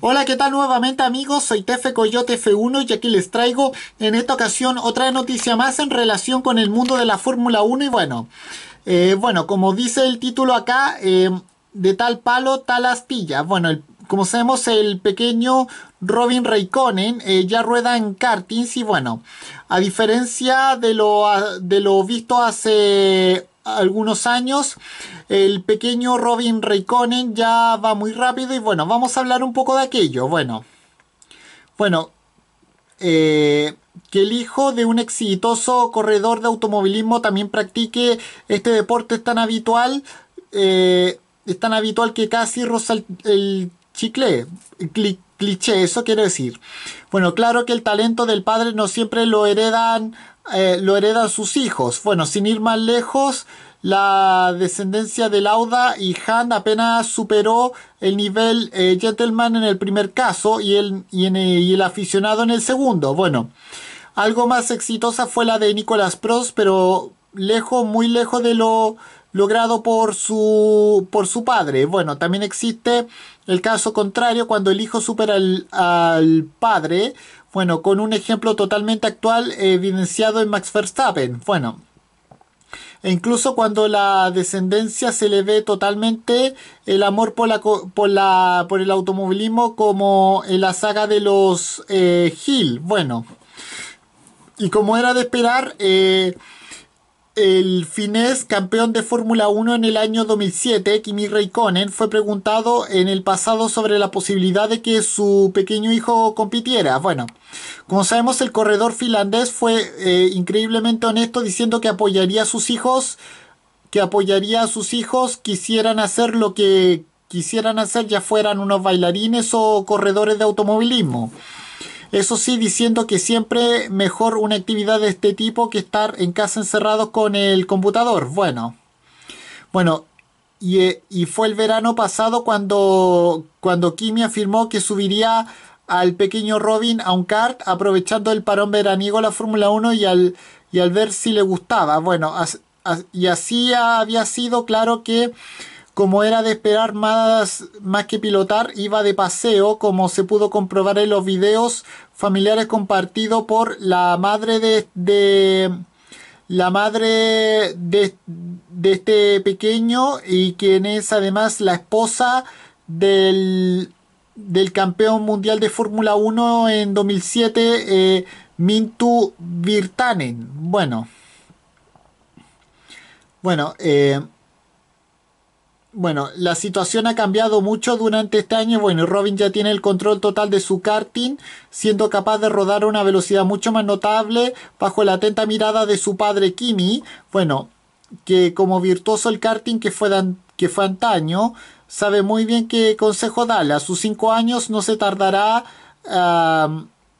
Hola, ¿qué tal nuevamente amigos? Soy Tefe Coyote F1 y aquí les traigo en esta ocasión otra noticia más en relación con el mundo de la Fórmula 1 y bueno, eh, bueno, como dice el título acá, em, de tal palo, tal astilla. Bueno, como sabemos, el pequeño Robin Raikkonen eh, ya rueda en karting y bueno, a diferencia de lo, de lo visto hace algunos años. El pequeño Robin Raikkonen ya va muy rápido y bueno, vamos a hablar un poco de aquello. Bueno, bueno, eh, que el hijo de un exitoso corredor de automovilismo también practique este deporte es tan habitual, eh, es tan habitual que casi rosa el chicle, clic cliché eso quiero decir. Bueno, claro que el talento del padre no siempre lo heredan, eh, lo heredan sus hijos. Bueno, sin ir más lejos, la descendencia de Lauda y Han apenas superó el nivel eh, gentleman en el primer caso y el, eh, y, el aficionado en el segundo. Bueno, algo más exitosa fue la de Nicolas Prost, pero lejos, muy lejos de lo logrado por su, por su padre. Bueno, también existe el caso contrario cuando el hijo supera al, padre. Bueno, con un ejemplo totalmente actual evidenciado en Max Verstappen. Bueno, e incluso cuando la descendencia se le ve totalmente el amor por, la, por, la, por el automovilismo como en la saga de los Gil. Eh, Hill. Bueno, y como era de esperar, eh, el finés campeón de Fórmula 1 en el año 2007, Kimi Raikkonen, fue preguntado en el pasado sobre la posibilidad de que su pequeño hijo compitiera. Bueno, como sabemos, el corredor finlandés fue eh, increíblemente honesto diciendo que apoyaría a sus hijos, que apoyaría a sus hijos quisieran hacer lo que quisieran hacer, ya fueran unos bailarines o corredores de automovilismo. Eso sí, diciendo que siempre mejor una actividad de este tipo que estar en casa encerrados con el computador. Bueno, bueno, eh, y, fue el verano pasado cuando, cuando Kimi afirmó que subiría al pequeño Robin a un kart aprovechando el parón veraniego la Fórmula 1 y al, y al ver si le gustaba. Bueno, y así había sido claro que como era de esperar más, que pilotar, iba de paseo, como se pudo comprobar en los videos familiares compartidos por la madre de, la madre de, este pequeño y quien es además la esposa del, campeón mundial de Fórmula 1 en 2007, eh, Mintu Virtanen. Bueno, bueno, eh, bueno, la situación ha cambiado mucho durante este año. Bueno, Robin ya tiene el control total de su karting, siendo capaz de rodar a una velocidad mucho más notable bajo la atenta mirada de su padre Kimi. Bueno, que como virtuoso el karting que fue, que fue antaño, sabe muy bien qué consejo darle. A sus 5 años no se tardará,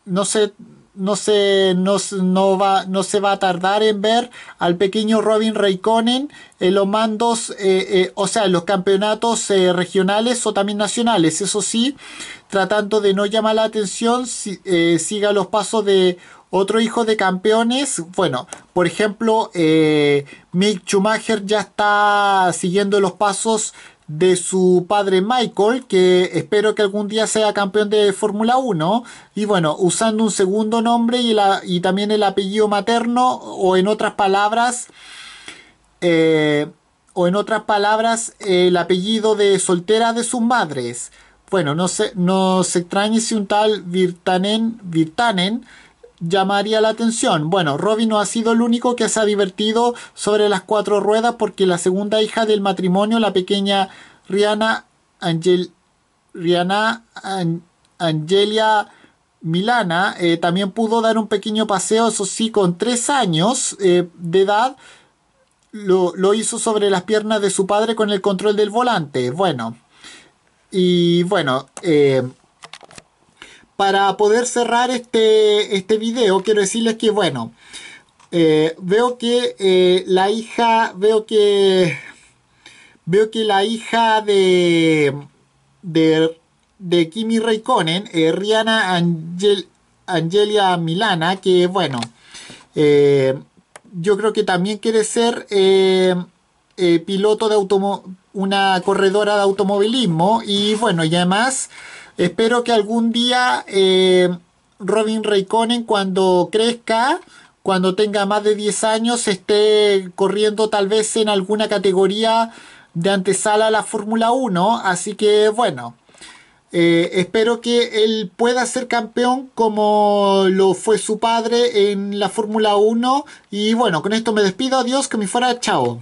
no se no se, no, va, no se va a tardar en ver al pequeño Robin Raikkonen en eh, los mandos, eh, eh, o sea, en los campeonatos regionales o también nacionales. Eso sí, tratando de no llamar la atención, siga los pasos de otro hijo de campeones. Bueno, por ejemplo, Mick Schumacher ya está siguiendo los pasos de su padre Michael, que espero que algún día sea campeón de Fórmula 1, y bueno, usando un segundo nombre y, la, y, también el apellido materno, o en otras palabras, eh, o en otras palabras, el apellido de soltera de sus madres. Bueno, no se, no se extrañe si un tal Virtanen, Virtanen llamaría la atención. Bueno, robin no ha sido el único que se ha divertido sobre las cuatro ruedas porque la segunda hija del matrimonio, la pequeña Rihanna, Angel, Rihanna Angelia Milana, eh, también pudo dar un pequeño paseo, eso sí, con tres años eh, de edad. Lo, lo hizo sobre las piernas de su padre con el control del volante. Bueno, y bueno, eh, para poder cerrar este, este, video, quiero decirles que, bueno, eh, veo que eh, la hija, veo que, veo que la hija de, de, Kimi Raikkonen, eh, Rihanna Angel, Angelia Milana, que, bueno, yo creo que también quiere ser piloto de automo una corredora de automovilismo y bueno, y además Espero que algún día eh, Robin Raikkonen cuando crezca, cuando tenga más de 10 años, esté corriendo tal vez en alguna categoría de antesala a la Fórmula 1. Así que bueno, eh, espero que él pueda ser campeón como lo fue su padre en la Fórmula 1. Y bueno, con esto me despido. Adiós, que me fuera. Chao.